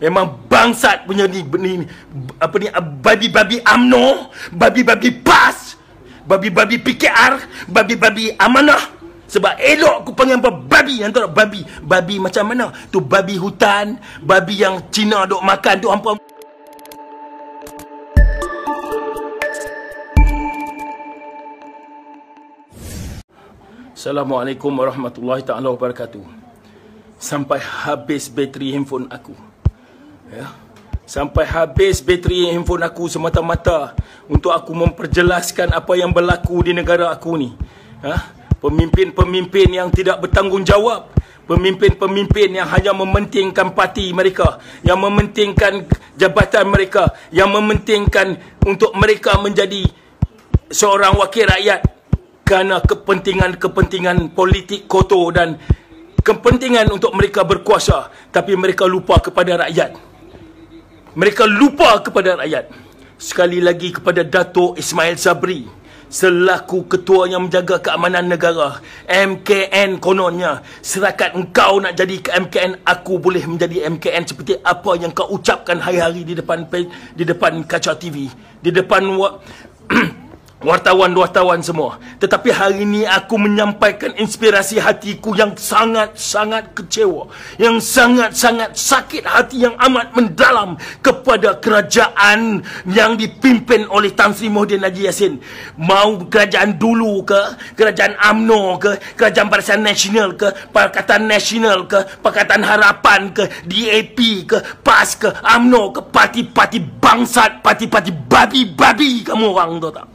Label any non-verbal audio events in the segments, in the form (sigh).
Memang bangsat punya ni, ni apa ni babi-babi AMNO, babi-babi PAS, babi-babi PKR, babi-babi amanah. Sebab elok aku panggil apa babi yang tak babi. Babi macam mana? Tu babi hutan, babi yang Cina dok makan tu hampa Assalamualaikum warahmatullahi taala wabarakatuh. Sampai habis bateri handphone aku ya. Sampai habis bateri handphone aku semata-mata Untuk aku memperjelaskan apa yang berlaku di negara aku ni ha? Pemimpin-pemimpin yang tidak bertanggungjawab Pemimpin-pemimpin yang hanya mementingkan parti mereka Yang mementingkan jabatan mereka Yang mementingkan untuk mereka menjadi seorang wakil rakyat Kerana kepentingan-kepentingan politik kotor dan Kepentingan untuk mereka berkuasa Tapi mereka lupa kepada rakyat mereka lupa kepada rakyat. Sekali lagi kepada Dato' Ismail Sabri. Selaku ketua yang menjaga keamanan negara. MKN kononnya. Serakat engkau nak jadi MKN, aku boleh menjadi MKN. Seperti apa yang kau ucapkan hari-hari di depan di depan kaca TV. Di depan... (clears throat) wartawan-wartawan semua. Tetapi hari ini aku menyampaikan inspirasi hatiku yang sangat-sangat kecewa, yang sangat-sangat sakit hati yang amat mendalam kepada kerajaan yang dipimpin oleh Tan Sri Muhyiddin Haji Yassin. Mau kerajaan dulu ke, kerajaan AMNO ke, kerajaan Barisan Nasional ke, Pakatan Nasional ke, Pakatan Harapan ke, DAP ke, PAS ke, AMNO ke, parti-parti bangsat, parti-parti babi-babi kamu orang tu tak?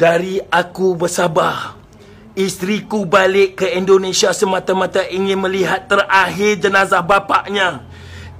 dari aku bersabar. Isteriku balik ke Indonesia semata-mata ingin melihat terakhir jenazah bapaknya.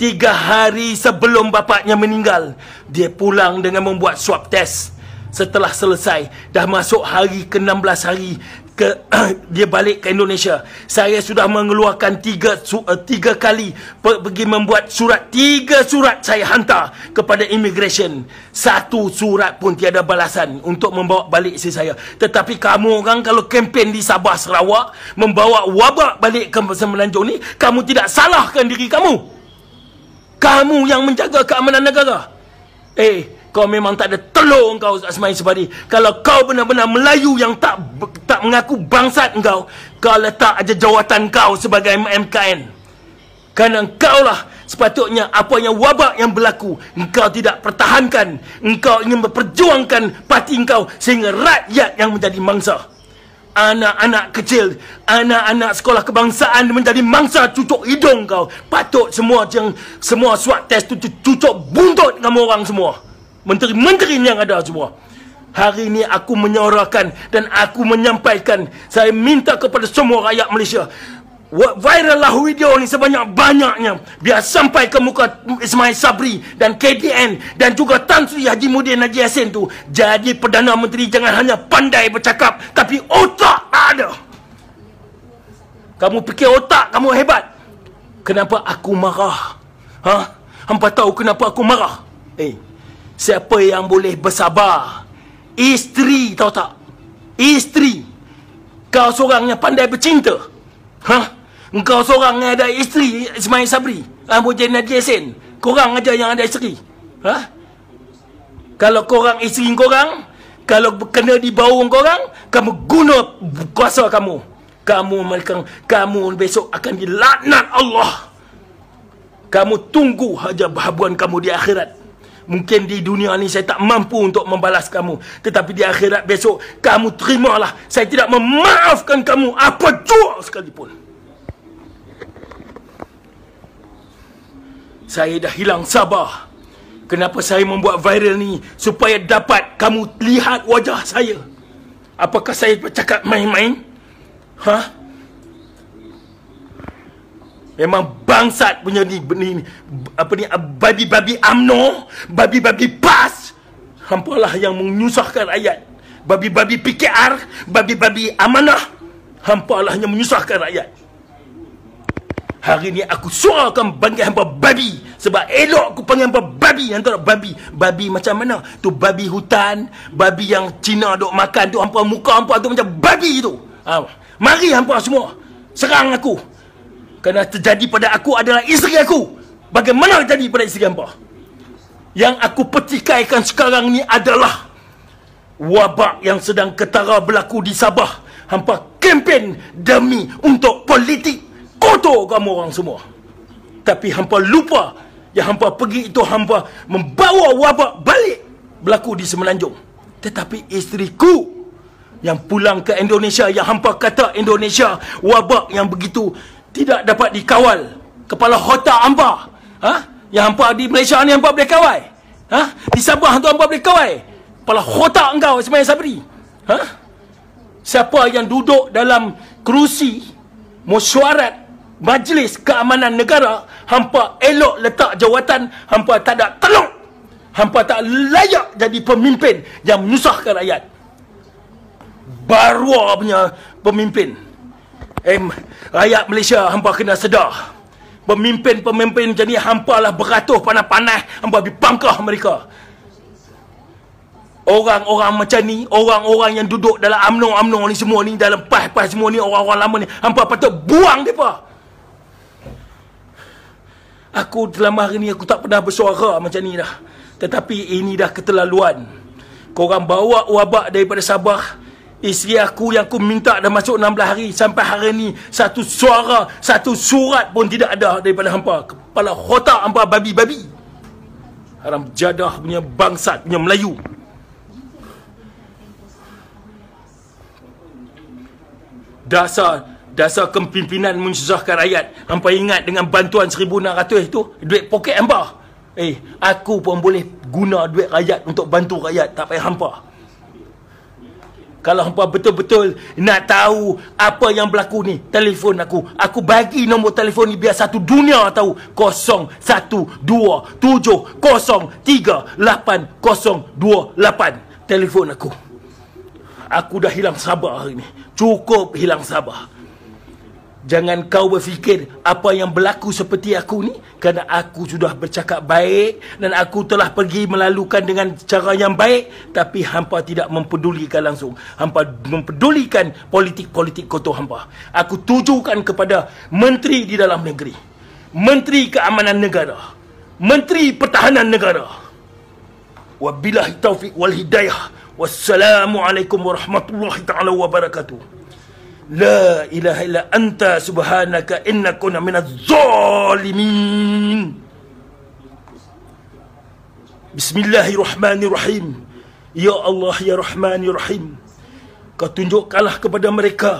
Tiga hari sebelum bapaknya meninggal, dia pulang dengan membuat swab test setelah selesai dah masuk hari ke-16 hari ke (clears throat) dia balik ke Indonesia saya sudah mengeluarkan tiga su, uh, tiga kali per, pergi membuat surat tiga surat saya hantar kepada immigration satu surat pun tiada balasan untuk membawa balik si saya tetapi kamu orang kalau kempen di Sabah Sarawak membawa wabak balik ke Semenanjung ni kamu tidak salahkan diri kamu kamu yang menjaga keamanan negara eh hey, kau memang tak ada telur kau Ustaz Ismail Sebadi. Kalau kau benar-benar Melayu yang tak tak mengaku bangsa engkau, kau letak aja jawatan kau sebagai MKN. Kerana engkau lah sepatutnya apa yang wabak yang berlaku, engkau tidak pertahankan. Engkau ingin memperjuangkan parti engkau sehingga rakyat yang menjadi mangsa. Anak-anak kecil, anak-anak sekolah kebangsaan menjadi mangsa cucuk hidung kau. Patut semua yang semua swab test tu cucuk buntut kamu orang semua menteri-menteri yang ada semua hari ini aku menyorakan dan aku menyampaikan saya minta kepada semua rakyat Malaysia viral lah video ni sebanyak-banyaknya biar sampai ke muka Ismail Sabri dan KDN dan juga Tan Sri Haji Mudin Haji Hassan tu jadi Perdana Menteri jangan hanya pandai bercakap tapi otak ada kamu fikir otak kamu hebat kenapa aku marah ha? hampa tahu kenapa aku marah eh hey. Siapa yang boleh bersabar? Isteri tahu tak? Isteri. Kau seorang yang pandai bercinta. Ha? Kau seorang yang ada isteri Ismail Sabri. Abu Jena Jason. Korang aja yang ada isteri. Ha? Kalau korang isteri korang, kalau kena di bawah korang, kamu guna kuasa kamu. Kamu melakukan, kamu besok akan dilaknat Allah. Kamu tunggu hajab habuan kamu di akhirat. Mungkin di dunia ni saya tak mampu untuk membalas kamu. Tetapi di akhirat besok, kamu terimalah. Saya tidak memaafkan kamu apa jua sekalipun. Saya dah hilang sabar. Kenapa saya membuat viral ni? Supaya dapat kamu lihat wajah saya. Apakah saya bercakap main-main? Hah? Memang bangsat punya ni, ni apa ni babi-babi amno, babi-babi pas. Hampalah yang menyusahkan rakyat. Babi-babi PKR, babi-babi amanah. Hampalah yang menyusahkan rakyat. Hari ni aku suarakan panggil hampa babi. Sebab elok aku panggil hampa babi. Yang tak babi. Babi macam mana? Tu babi hutan. Babi yang Cina duk makan tu. Hampa muka hampa tu macam babi tu. Ha. Mari hampa semua. Serang aku kerana terjadi pada aku adalah isteri aku bagaimana terjadi pada isteri hamba yang aku petikaikan sekarang ni adalah wabak yang sedang ketara berlaku di Sabah hampa kempen demi untuk politik kotor kamu orang semua tapi hampa lupa yang hampa pergi itu hampa membawa wabak balik berlaku di Semenanjung tetapi isteri ku yang pulang ke Indonesia yang hampa kata Indonesia wabak yang begitu tidak dapat dikawal kepala hota hampa ha? yang hampa di Malaysia ni hampa boleh kawal ha? di Sabah tu hampa boleh kawal kepala hota engkau Ismail Sabri ha? siapa yang duduk dalam kerusi mesyuarat majlis keamanan negara hampa elok letak jawatan hampa tak ada teluk hampa tak layak jadi pemimpin yang menyusahkan rakyat barua punya pemimpin Em, rakyat Malaysia hampa kena sedar. Pemimpin-pemimpin macam ni hampa lah beratuh panah-panah hampa dipangkah mereka. Orang-orang macam ni, orang-orang yang duduk dalam amno-amno ni semua ni, dalam PAS-PAS semua ni, orang-orang lama ni, hampa patut buang mereka. Aku dalam hari ni aku tak pernah bersuara macam ni dah. Tetapi ini dah keterlaluan. Korang bawa wabak daripada Sabah, Isteri aku yang aku minta dah masuk 16 hari sampai hari ni satu suara, satu surat pun tidak ada daripada hampa. Kepala khotak hampa babi-babi. Haram jadah punya bangsa punya Melayu. Dasar dasar kepimpinan menyusahkan rakyat. Hampa ingat dengan bantuan 1600 itu duit poket hampa. Eh, aku pun boleh guna duit rakyat untuk bantu rakyat tak payah hampa. Kalau hampa betul-betul nak tahu apa yang berlaku ni, telefon aku. Aku bagi nombor telefon ni biar satu dunia tahu. 0127038028. Telefon aku. Aku dah hilang sabar hari ni. Cukup hilang sabar. Jangan kau berfikir apa yang berlaku seperti aku ni kerana aku sudah bercakap baik dan aku telah pergi melalukan dengan cara yang baik tapi hampa tidak mempedulikan langsung. Hampa mempedulikan politik-politik kotor hampa. Aku tujukan kepada menteri di dalam negeri. Menteri keamanan negara. Menteri pertahanan negara. Wabillahi taufik wal hidayah. Wassalamualaikum warahmatullahi taala wabarakatuh. La ilaha illa anta subhanaka inna kuna minaz zalimin Bismillahirrahmanirrahim Ya Allah ya Rahman ya Rahim Kau tunjukkanlah kepada mereka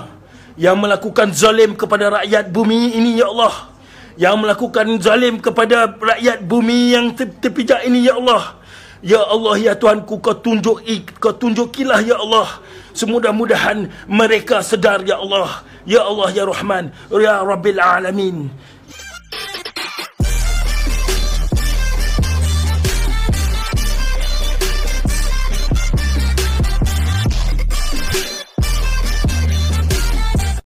Yang melakukan zalim kepada rakyat bumi ini ya Allah Yang melakukan zalim kepada rakyat bumi yang terpijak ini ya Allah Ya Allah ya Tuhanku kau tunjuk kau tunjukilah ya Allah semudah-mudahan mereka sedar ya Allah ya Allah ya Rahman ya Rabbil alamin